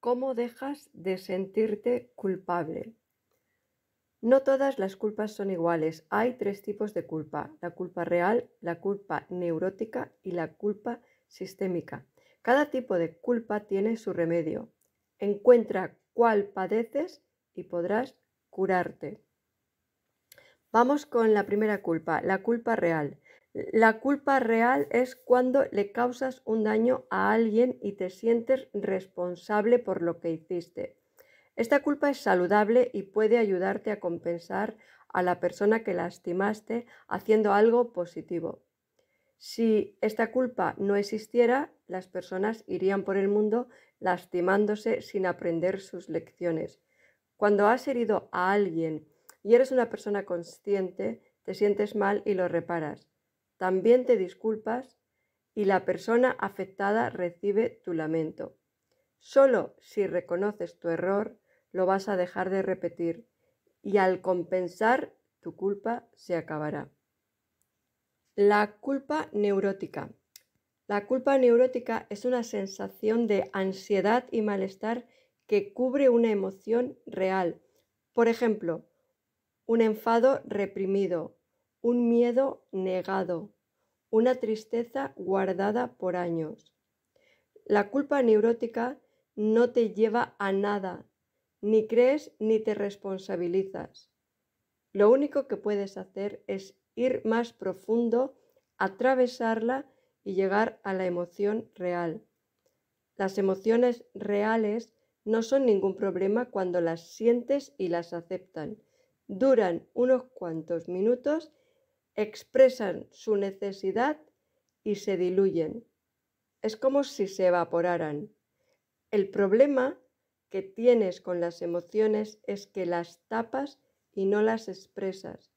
cómo dejas de sentirte culpable. No todas las culpas son iguales. Hay tres tipos de culpa. La culpa real, la culpa neurótica y la culpa sistémica. Cada tipo de culpa tiene su remedio. Encuentra cuál padeces y podrás curarte. Vamos con la primera culpa, la culpa real. La culpa real es cuando le causas un daño a alguien y te sientes responsable por lo que hiciste. Esta culpa es saludable y puede ayudarte a compensar a la persona que lastimaste haciendo algo positivo. Si esta culpa no existiera, las personas irían por el mundo lastimándose sin aprender sus lecciones. Cuando has herido a alguien y eres una persona consciente, te sientes mal y lo reparas también te disculpas y la persona afectada recibe tu lamento. Solo si reconoces tu error lo vas a dejar de repetir y al compensar tu culpa se acabará. La culpa neurótica. La culpa neurótica es una sensación de ansiedad y malestar que cubre una emoción real. Por ejemplo, un enfado reprimido, un miedo negado, una tristeza guardada por años. La culpa neurótica no te lleva a nada, ni crees ni te responsabilizas. Lo único que puedes hacer es ir más profundo, atravesarla y llegar a la emoción real. Las emociones reales no son ningún problema cuando las sientes y las aceptan. Duran unos cuantos minutos expresan su necesidad y se diluyen. Es como si se evaporaran. El problema que tienes con las emociones es que las tapas y no las expresas,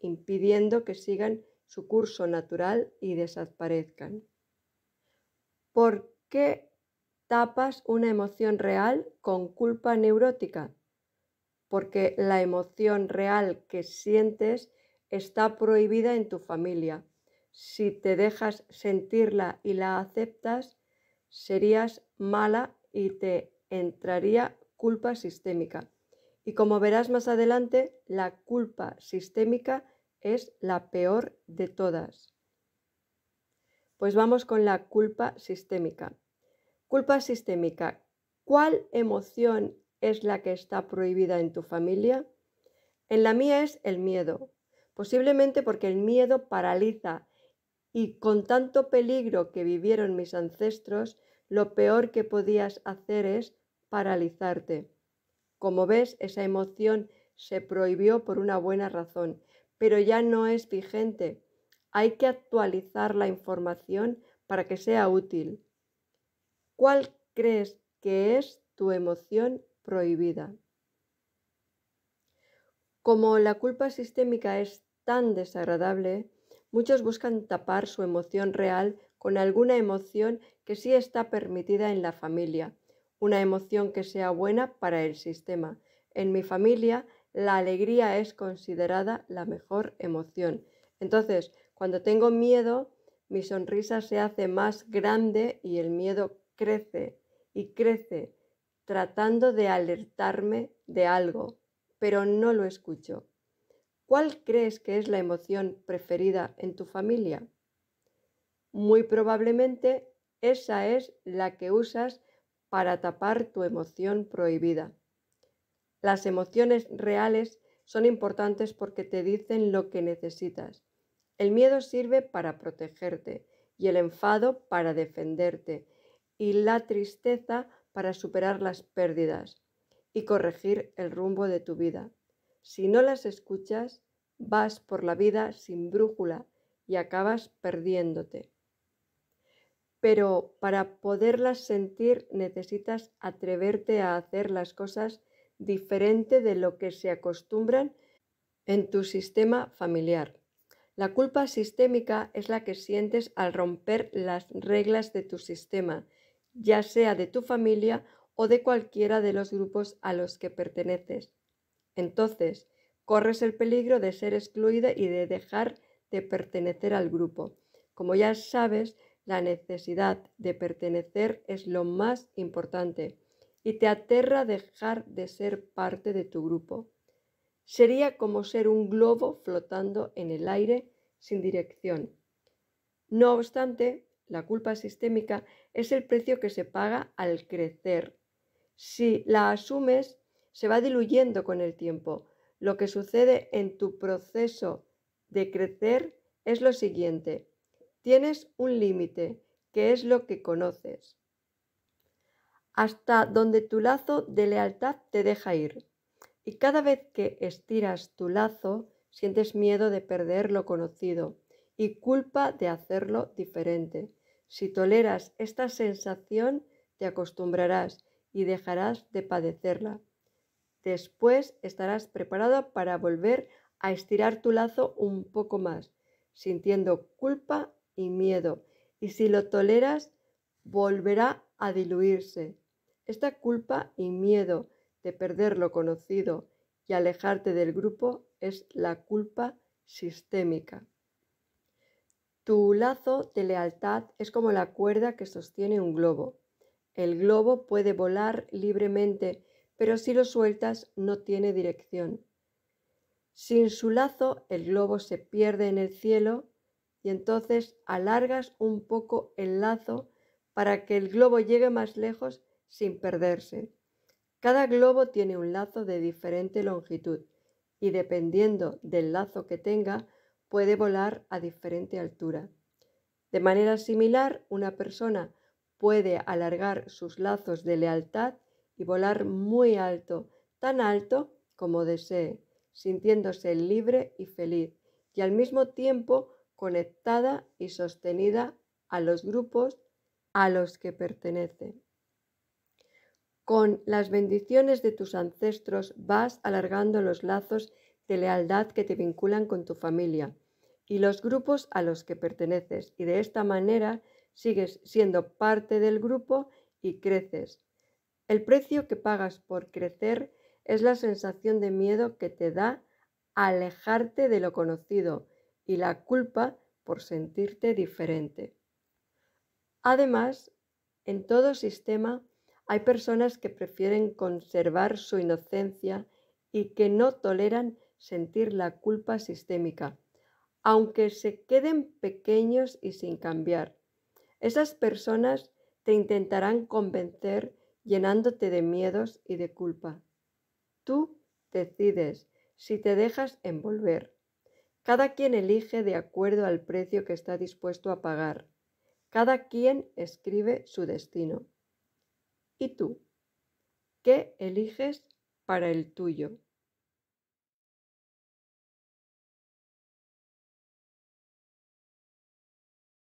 impidiendo que sigan su curso natural y desaparezcan. ¿Por qué tapas una emoción real con culpa neurótica? Porque la emoción real que sientes está prohibida en tu familia. Si te dejas sentirla y la aceptas, serías mala y te entraría culpa sistémica. Y como verás más adelante, la culpa sistémica es la peor de todas. Pues vamos con la culpa sistémica. Culpa sistémica. ¿Cuál emoción es la que está prohibida en tu familia? En la mía es el miedo posiblemente porque el miedo paraliza y con tanto peligro que vivieron mis ancestros, lo peor que podías hacer es paralizarte. Como ves, esa emoción se prohibió por una buena razón, pero ya no es vigente. Hay que actualizar la información para que sea útil. ¿Cuál crees que es tu emoción prohibida? Como la culpa sistémica es tan desagradable, muchos buscan tapar su emoción real con alguna emoción que sí está permitida en la familia, una emoción que sea buena para el sistema. En mi familia, la alegría es considerada la mejor emoción. Entonces, cuando tengo miedo, mi sonrisa se hace más grande y el miedo crece y crece, tratando de alertarme de algo pero no lo escucho. ¿Cuál crees que es la emoción preferida en tu familia? Muy probablemente esa es la que usas para tapar tu emoción prohibida. Las emociones reales son importantes porque te dicen lo que necesitas. El miedo sirve para protegerte y el enfado para defenderte y la tristeza para superar las pérdidas y corregir el rumbo de tu vida. Si no las escuchas, vas por la vida sin brújula y acabas perdiéndote. Pero para poderlas sentir necesitas atreverte a hacer las cosas diferente de lo que se acostumbran en tu sistema familiar. La culpa sistémica es la que sientes al romper las reglas de tu sistema, ya sea de tu familia o de cualquiera de los grupos a los que perteneces. Entonces, corres el peligro de ser excluida y de dejar de pertenecer al grupo. Como ya sabes, la necesidad de pertenecer es lo más importante y te aterra dejar de ser parte de tu grupo. Sería como ser un globo flotando en el aire sin dirección. No obstante, la culpa sistémica es el precio que se paga al crecer si la asumes, se va diluyendo con el tiempo. Lo que sucede en tu proceso de crecer es lo siguiente. Tienes un límite, que es lo que conoces, hasta donde tu lazo de lealtad te deja ir. Y cada vez que estiras tu lazo, sientes miedo de perder lo conocido y culpa de hacerlo diferente. Si toleras esta sensación, te acostumbrarás y dejarás de padecerla. Después estarás preparada para volver a estirar tu lazo un poco más, sintiendo culpa y miedo, y si lo toleras, volverá a diluirse. Esta culpa y miedo de perder lo conocido y alejarte del grupo es la culpa sistémica. Tu lazo de lealtad es como la cuerda que sostiene un globo. El globo puede volar libremente, pero si lo sueltas no tiene dirección. Sin su lazo, el globo se pierde en el cielo y entonces alargas un poco el lazo para que el globo llegue más lejos sin perderse. Cada globo tiene un lazo de diferente longitud y dependiendo del lazo que tenga puede volar a diferente altura. De manera similar, una persona puede alargar sus lazos de lealtad y volar muy alto, tan alto como desee, sintiéndose libre y feliz, y al mismo tiempo conectada y sostenida a los grupos a los que pertenece. Con las bendiciones de tus ancestros vas alargando los lazos de lealtad que te vinculan con tu familia y los grupos a los que perteneces, y de esta manera sigues siendo parte del grupo y creces. El precio que pagas por crecer es la sensación de miedo que te da alejarte de lo conocido y la culpa por sentirte diferente. Además, en todo sistema hay personas que prefieren conservar su inocencia y que no toleran sentir la culpa sistémica, aunque se queden pequeños y sin cambiar. Esas personas te intentarán convencer llenándote de miedos y de culpa. Tú decides si te dejas envolver. Cada quien elige de acuerdo al precio que está dispuesto a pagar. Cada quien escribe su destino. ¿Y tú? ¿Qué eliges para el tuyo?